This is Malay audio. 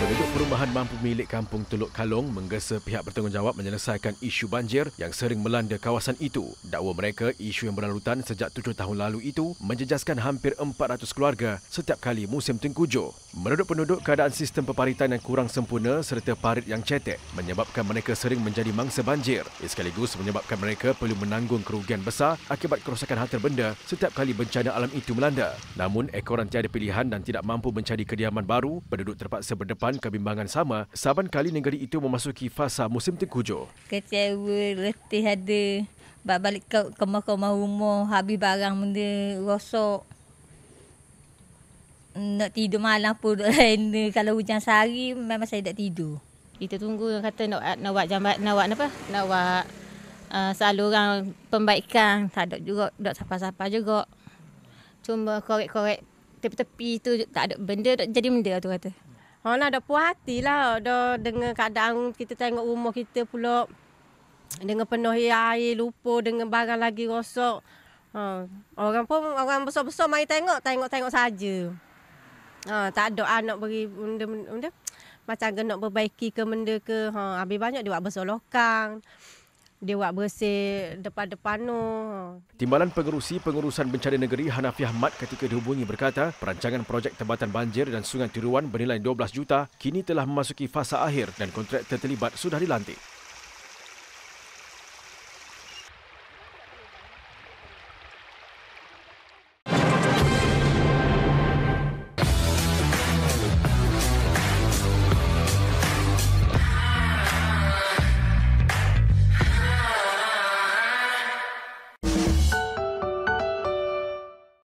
Penduduk perumahan mampu milik kampung Teluk Kalong menggesa pihak bertanggungjawab menyelesaikan isu banjir yang sering melanda kawasan itu. Dakwa mereka, isu yang berlarutan sejak tujuh tahun lalu itu menjejaskan hampir 400 keluarga setiap kali musim tengkujuh. Menurut penduduk, keadaan sistem peparitan yang kurang sempurna serta parit yang cetek menyebabkan mereka sering menjadi mangsa banjir. Ia sekaligus menyebabkan mereka perlu menanggung kerugian besar akibat kerosakan harta benda setiap kali bencana alam itu melanda. Namun, ekoran tiada pilihan dan tidak mampu mencari kediaman baru, penduduk terpaksa berdepan Saban kebimbangan sama Saban kali negeri itu memasuki fasa musim tengkujuh. Kecewa, letih ada. Balik-balik ke kemah-kemah rumah, habis barang benda rosak. Nak tidur malam pun duduk lain. Kalau hujan sehari memang saya tak tidur. Kita tunggu yang kata nak, nak buat jambat, nak buat apa? Nak buat uh, saluran pembaikan. Tak ada juga, tak sapa-sapa juga. Cuma korek-korek tepi-tepi itu tak ada benda tak jadi benda lah tu kata. Ha nak dah puas hatilah dah dengan keadaan kita tengok rumah kita pula dengan penuh air, lupa dengan barang lagi rosak. Ha orang pun orang besar-besar mai tengok, tengok-tengok saja. Ha tak ada anak beri benda benda, benda. macam nak berbaiki ke benda ke. Ha habis banyak dia buat besar lokang dia buat bersih depan-depan tu. Timbalan Pengerusi Pengurusan Bencana Negeri Hanafi Ahmad ketika dihubungi berkata, perancangan projek tebatan banjir dan sungai Tiruan bernilai 12 juta kini telah memasuki fasa akhir dan kontrak terlibat sudah dilantik.